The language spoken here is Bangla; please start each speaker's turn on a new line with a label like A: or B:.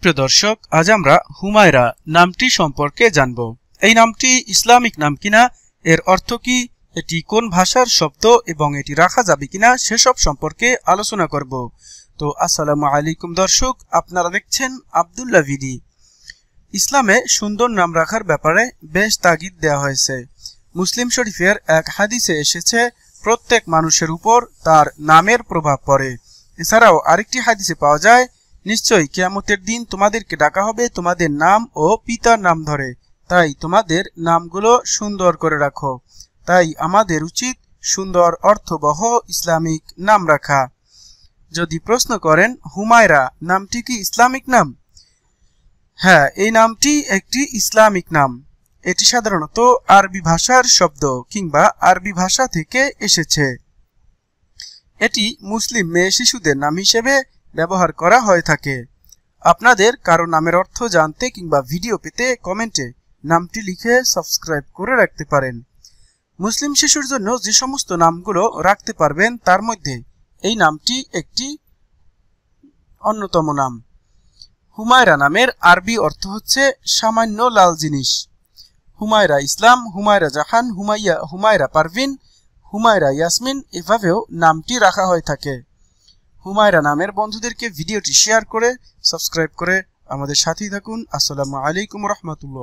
A: প্রিয় দর্শক আজ আমরা হুমায়রা নামটি সম্পর্কে জানব এই নামটি ইসলামিক নাম কিনা এর অর্থ কি এটি কোন ভাষার শব্দ এবং এটি রাখা যাবে কিনা সেসব সম্পর্কে আলোচনা করব তো আসসালাম আলাইকুম দর্শক আপনারা দেখছেন আবদুল্লা ভিডি ইসলামে সুন্দর নাম রাখার ব্যাপারে বেশ তাগিদ দেওয়া হয়েছে মুসলিম শরীফের এক হাদিসে এসেছে প্রত্যেক মানুষের উপর তার নামের প্রভাব পড়ে এছাড়াও আরেকটি হাদিসে পাওয়া যায় নিশ্চয় কেয়ামতের দিন তোমাদেরকে ডাকা হবে তোমাদের নাম ও পিতার নাম ধরে তাই তোমাদের নামগুলো সুন্দর করে রাখো তাই আমাদের উচিত সুন্দর অর্থবহ ইসলামিক নাম রাখা যদি প্রশ্ন করেন হুমায়রা নামটি কি ইসলামিক নাম হ্যাঁ এই নামটি একটি ইসলামিক নাম এটি সাধারণত আরবি ভাষার শব্দ কিংবা আরবি ভাষা থেকে এসেছে এটি মুসলিম মেয়ে শিশুদের নাম হিসেবে ব্যবহার করা হয়ে থাকে আপনাদের কারো নামের অর্থ জানতে কিংবা ভিডিও পেতে কমেন্টে নামটি লিখে সাবস্ক্রাইব করে রাখতে পারেন মুসলিম শিশুর জন্য যে সমস্ত নামগুলো রাখতে পারবেন তার মধ্যে এই নামটি একটি অন্যতম নাম হুমায়রা নামের আরবি অর্থ হচ্ছে সামান্য লাল জিনিস হুমায়রা ইসলাম হুমায়রা জাহান হুমাইয়া হুমায়রা পারভিন হুমায়রা ইয়াসমিন এভাবেও নামটি রাখা হয়ে থাকে হুমায়রা নামের বন্ধুদেরকে ভিডিওটি শেয়ার করে সাবস্ক্রাইব করে আমাদের সাথেই থাকুন আসসালামু আলাইকুম রহমতুল্লাহ